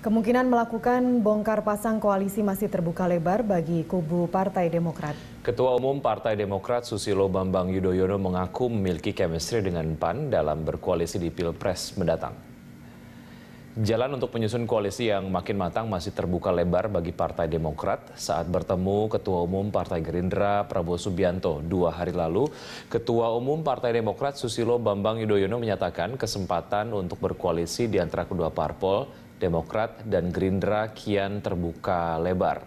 Kemungkinan melakukan bongkar pasang koalisi masih terbuka lebar bagi kubu Partai Demokrat. Ketua Umum Partai Demokrat Susilo Bambang Yudhoyono mengaku memiliki chemistry dengan PAN dalam berkoalisi di Pilpres mendatang. Jalan untuk penyusun koalisi yang makin matang masih terbuka lebar bagi Partai Demokrat saat bertemu Ketua Umum Partai Gerindra Prabowo Subianto dua hari lalu. Ketua Umum Partai Demokrat Susilo Bambang Yudhoyono menyatakan kesempatan untuk berkoalisi di antara kedua parpol Demokrat dan Gerindra kian terbuka lebar.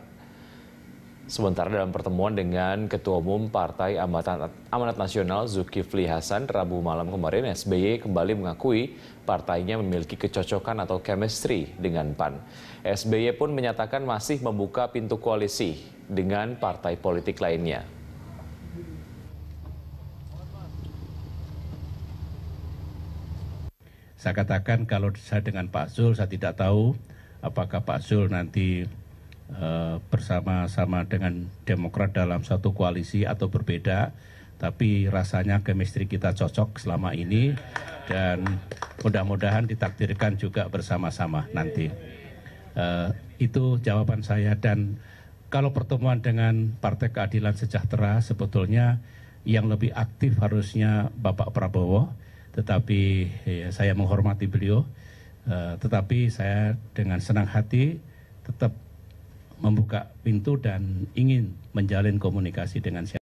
Sementara dalam pertemuan dengan Ketua Umum Partai Amanat, Nasional Zulkifli Hasan Rabu malam kemarin, SBY kembali mengakui partainya memiliki kecocokan atau chemistry dengan PAN. SBY pun menyatakan masih membuka pintu koalisi dengan partai politik lainnya. Saya katakan kalau saya dengan Pak Zul, saya tidak tahu apakah Pak Zul nanti eh, bersama-sama dengan Demokrat dalam satu koalisi atau berbeda. Tapi rasanya kemistri kita cocok selama ini dan mudah-mudahan ditakdirkan juga bersama-sama nanti. Uh, itu jawaban saya dan kalau pertemuan dengan Partai Keadilan Sejahtera sebetulnya yang lebih aktif harusnya Bapak Prabowo tetapi ya, saya menghormati beliau. Uh, tetapi saya dengan senang hati tetap membuka pintu dan ingin menjalin komunikasi dengan siapa.